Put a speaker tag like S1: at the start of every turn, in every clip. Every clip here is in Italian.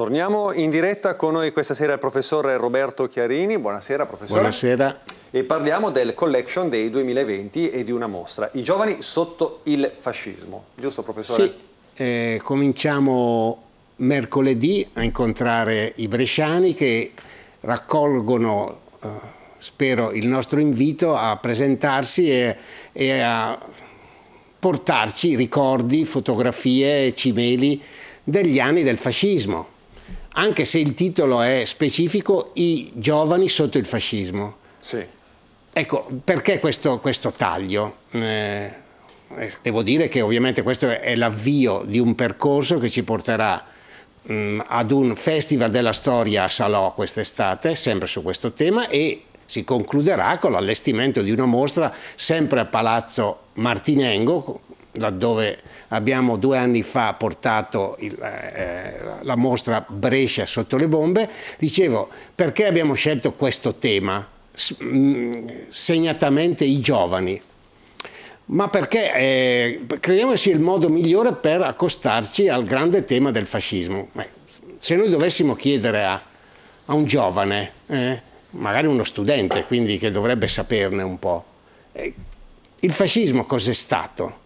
S1: Torniamo in diretta con noi questa sera il professor Roberto Chiarini. Buonasera professore. Buonasera. E parliamo del Collection Day 2020 e di una mostra, I giovani sotto il fascismo. Giusto professore?
S2: Sì, eh, cominciamo mercoledì a incontrare i bresciani che raccolgono, eh, spero, il nostro invito a presentarsi e, e a portarci ricordi, fotografie, cimeli degli anni del fascismo anche se il titolo è specifico, I giovani sotto il fascismo. Sì. Ecco, perché questo, questo taglio? Eh, eh devo dire che ovviamente questo è l'avvio di un percorso che ci porterà mh, mm, ad un festival della storia a Salò quest'estate, sempre su questo tema, e si concluderà con l'allestimento di una mostra sempre a Palazzo Martinengo, laddove abbiamo due anni fa portato il, eh, eh, la mostra Brescia sotto le bombe, dicevo perché abbiamo scelto questo tema, mm, segnatamente i giovani, ma perché eh, crediamo sia il modo migliore per accostarci al grande tema del fascismo. Beh, se noi dovessimo chiedere a, a un giovane, eh, magari uno studente, quindi che dovrebbe saperne un po', eh, il fascismo cos'è stato?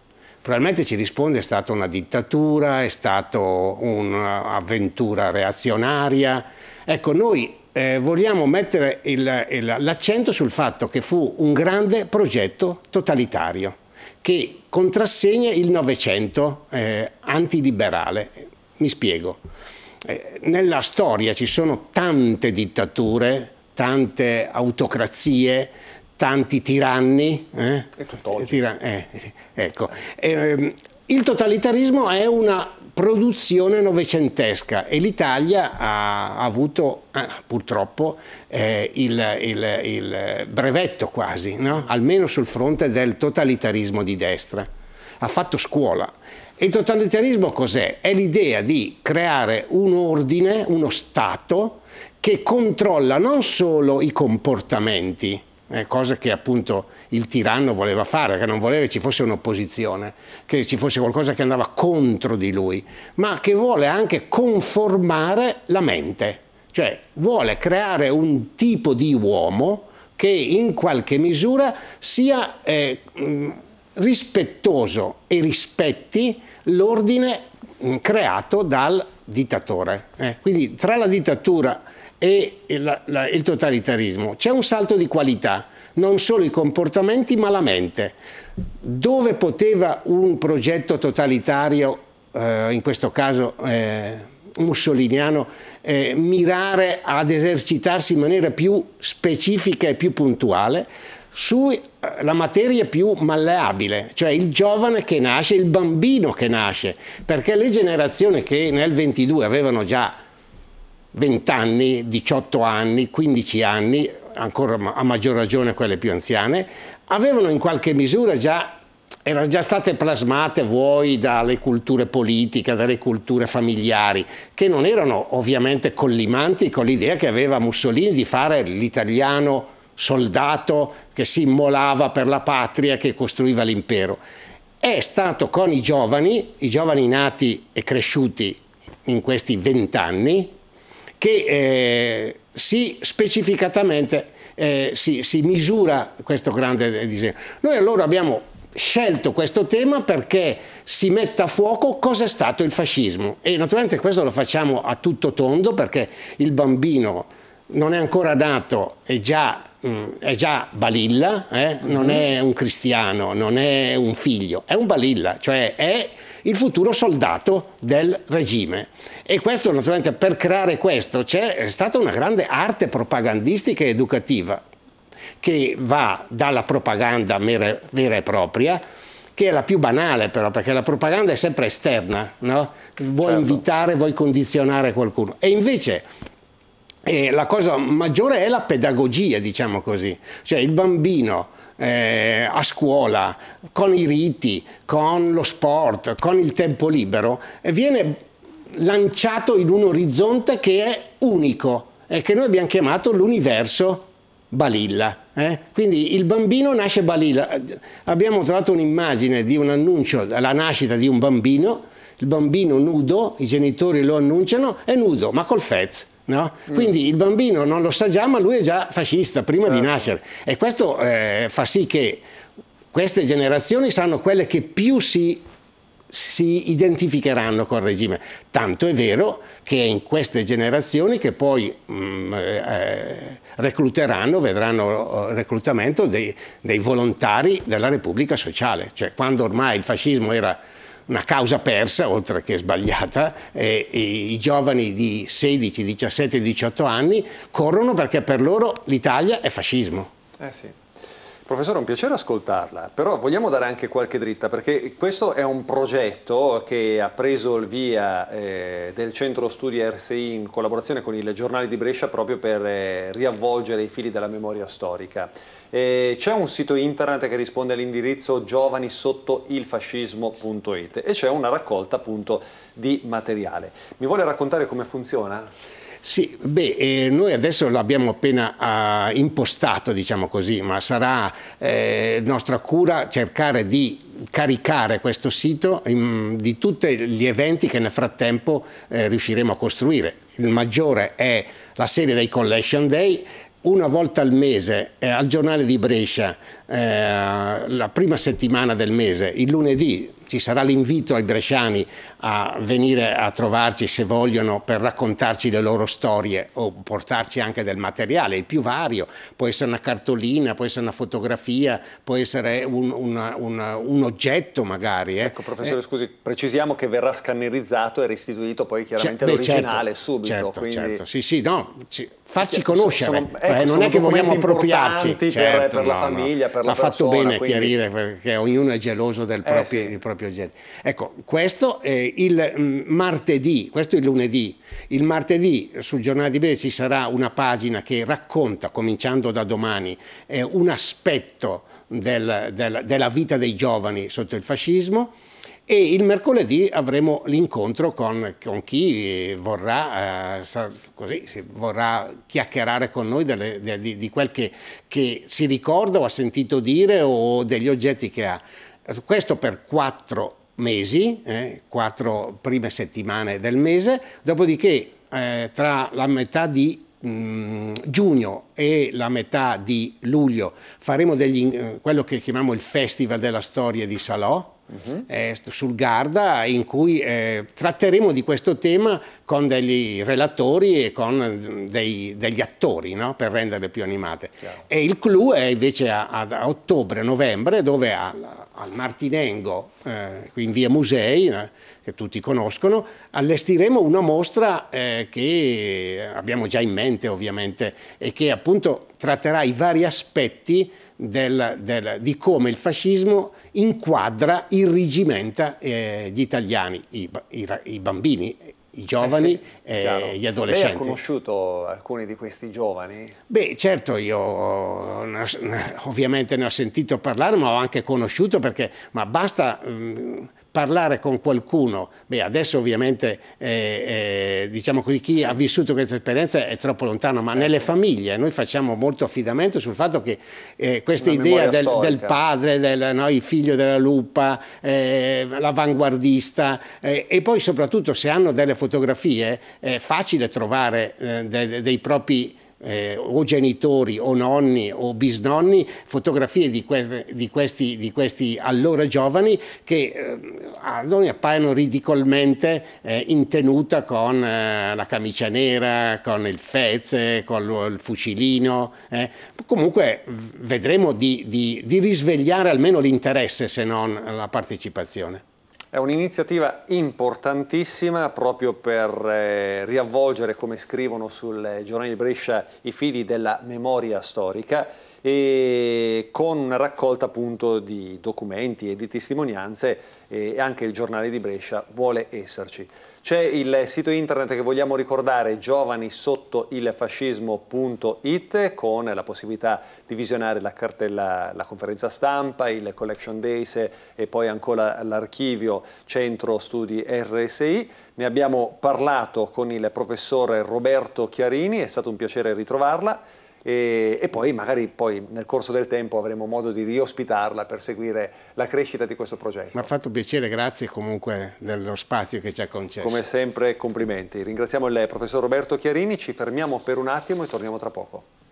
S2: Probabilmente ci risponde è stata una dittatura, è stata un'avventura reazionaria. Ecco, noi eh, vogliamo mettere l'accento sul fatto che fu un grande progetto totalitario che contrassegna il Novecento eh, antiliberale. Mi spiego. Eh, nella storia ci sono tante dittature, tante autocrazie, tanti tiranni. Eh? E eh, Tiran- eh, ecco. Eh, il totalitarismo è una produzione novecentesca e l'Italia ha avuto ah, purtroppo eh, il, il, il, brevetto quasi, no? almeno sul fronte del totalitarismo di destra. Ha fatto scuola. il totalitarismo cos'è? È l'idea di creare un ordine, uno Stato che controlla non solo i comportamenti, eh, cosa che appunto il tiranno voleva fare, che non voleva che ci fosse un'opposizione, che ci fosse qualcosa che andava contro di lui, ma che vuole anche conformare la mente, cioè vuole creare un tipo di uomo che in qualche misura sia eh, rispettoso e rispetti l'ordine creato dal dittatore. Eh, quindi tra la dittatura e il, la, il totalitarismo. C'è un salto di qualità, non solo i comportamenti ma la mente. Dove poteva un progetto totalitario, eh, in questo caso eh, mussoliniano, eh, mirare ad esercitarsi in maniera più specifica e più puntuale? sulla eh, materia più malleabile, cioè il giovane che nasce, il bambino che nasce, perché le generazioni che nel 22 avevano già 20 anni, 18 anni, 15 anni, ancora a maggior ragione quelle più anziane, avevano in qualche misura già erano già state plasmate vuoi dalle culture politiche, dalle culture familiari, che non erano ovviamente collimanti con l'idea che aveva Mussolini di fare l'italiano soldato che si immolava per la patria, che costruiva l'impero. È stato con i giovani, i giovani nati e cresciuti in questi vent'anni, che eh, si specificatamente eh, si, si misura questo grande disegno. Noi allora abbiamo scelto questo tema perché si metta a fuoco cosa è stato il fascismo e naturalmente questo lo facciamo a tutto tondo perché il bambino non è ancora nato e già mm, è già balilla, eh? non mm-hmm. è un cristiano, non è un figlio, è un balilla, cioè è il futuro soldato del regime. E questo naturalmente per creare questo c'è stata una grande arte propagandistica ed educativa che va dalla propaganda vera, e propria che è la più banale però, perché la propaganda è sempre esterna, no? vuoi certo. invitare, vuoi condizionare qualcuno. E invece eh, la cosa maggiore è la pedagogia, diciamo così, cioè il bambino eh, a scuola, con i riti, con lo sport, con il tempo libero, eh, viene lanciato in un orizzonte che è unico e che noi abbiamo chiamato l'universo balilla. Eh? Quindi il bambino nasce balilla. Abbiamo trovato un'immagine di un annuncio alla nascita di un bambino il bambino nudo, i genitori lo annunciano, è nudo, ma col fez. No? Mm. Quindi il bambino non lo sa già, ma lui è già fascista prima certo. di nascere. E questo eh, fa sì che queste generazioni saranno quelle che più si, si identificheranno col regime. Tanto è vero che è in queste generazioni che poi mh, mm, eh, eh, recluteranno, vedranno eh, reclutamento dei, dei volontari della Repubblica Sociale. Cioè quando ormai il fascismo era una causa persa, oltre che sbagliata, e, e i giovani di 16, 17, 18 anni corrono perché per loro l'Italia è fascismo.
S1: Eh sì. Professore, è un piacere ascoltarla, però vogliamo dare anche qualche dritta, perché questo è un progetto che ha preso il via eh, del Centro Studi RSI in collaborazione con il Giornale di Brescia proprio per eh, riavvolgere i fili della memoria storica. Eh, c'è un sito internet che risponde all'indirizzo giovani sotto il giovanisottoilfascismo.it e c'è una raccolta appunto di materiale. Mi vuole raccontare come funziona?
S2: Sì, beh, eh, noi adesso l'abbiamo appena eh, impostato, diciamo così, ma sarà eh, nostra cura cercare di caricare questo sito in, di tutti gli eventi che nel frattempo eh, riusciremo a costruire. Il maggiore è la serie dei Collection Day, una volta al mese eh, al giornale di Brescia, eh, la prima settimana del mese, il lunedì ci sarà l'invito ai bresciani a venire a trovarci se vogliono per raccontarci le loro storie o portarci anche del materiale, il più vario, può essere una cartolina, può essere una fotografia, può essere un, una, una, un oggetto
S1: magari. Eh. Ecco professore eh. scusi, precisiamo che verrà scannerizzato e restituito poi cioè, chiaramente l'originale certo, subito. Certo, quindi... certo,
S2: sì sì, no, ci, farci cioè, conoscere, sono, ecco, eh, non è che vogliamo appropriarci. Certo, per, per no, la famiglia, no. per la ha persona. fatto bene a quindi... chiarire perché ognuno è geloso del eh, proprio, sì. proprio gente. Ecco, questo è il mm, martedì, questo è il lunedì. Il martedì sul giornale di Bene ci sarà una pagina che racconta, cominciando da domani, eh, un aspetto del, del, della vita dei giovani sotto il fascismo e il mercoledì avremo l'incontro con, con, chi vorrà, eh, così, vorrà, chiacchierare con noi delle, de, di, di, quel che, che si ricorda o ha sentito dire o degli oggetti che ha. Questo per quattro mesi, eh, quattro prime settimane del mese, dopodiché eh, tra la metà di mh, mm, giugno e la metà di luglio faremo degli, eh, quello che chiamiamo il Festival della Storia di Salò, uh-huh. eh, sul Garda in cui eh, tratteremo di questo tema con degli relatori e con mm, dei, degli attori no? per renderle più animate. Chiaro. E il clou è invece a, a, a ottobre-novembre dove al, al Martinengo, eh, qui in via Musei, eh, che tutti conoscono, allestiremo una mostra eh, che abbiamo già in mente ovviamente e che appunto tratterà i vari aspetti del, del, di come il fascismo inquadra, irrigimenta eh, gli italiani, i, i, i bambini i giovani e eh sì, eh, gli adolescenti. Lei ha
S1: conosciuto alcuni di questi giovani?
S2: Beh, certo, io ovviamente ne ho sentito parlare, ma ho anche conosciuto perché, ma basta mh, mm, parlare con qualcuno, beh adesso ovviamente eh, eh, diciamo così, chi ha vissuto questa esperienza è troppo lontano, ma eh, nelle famiglie noi facciamo molto affidamento sul fatto che eh, questa Una idea del, del, padre, del no, il figlio della lupa, eh, l'avanguardista eh, e poi soprattutto se hanno delle fotografie è facile trovare dei, dei propri eh, o genitori o nonni o bisnonni fotografie di, que di, questi, di questi, allora giovani che eh, a noi appaiono ridicolmente eh, in tenuta con eh, la camicia nera, con il fez, con il fucilino. Eh. Comunque vedremo di, di risvegliare almeno l'interesse se non la partecipazione.
S1: È un'iniziativa importantissima proprio per eh, riavvolgere, come scrivono sul giornale di Brescia, i fili della memoria storica e con una raccolta appunto di documenti e di testimonianze eh, e anche il giornale di Brescia vuole esserci. C'è il sito internet che vogliamo ricordare, giovani sotto sotto il fascismo.it con la possibilità di visionare la cartella, la conferenza stampa, il collection days e poi ancora l'archivio centro studi RSI. Ne abbiamo parlato con il professore Roberto Chiarini, è stato un piacere ritrovarla e, e, poi magari poi nel corso del tempo avremo modo di riospitarla per seguire la crescita di questo progetto. Mi ha fatto piacere, grazie comunque dello spazio che ci ha concesso. Come sempre complimenti. Ringraziamo il professor Roberto Chiarini, ci fermiamo per un attimo e torniamo tra poco.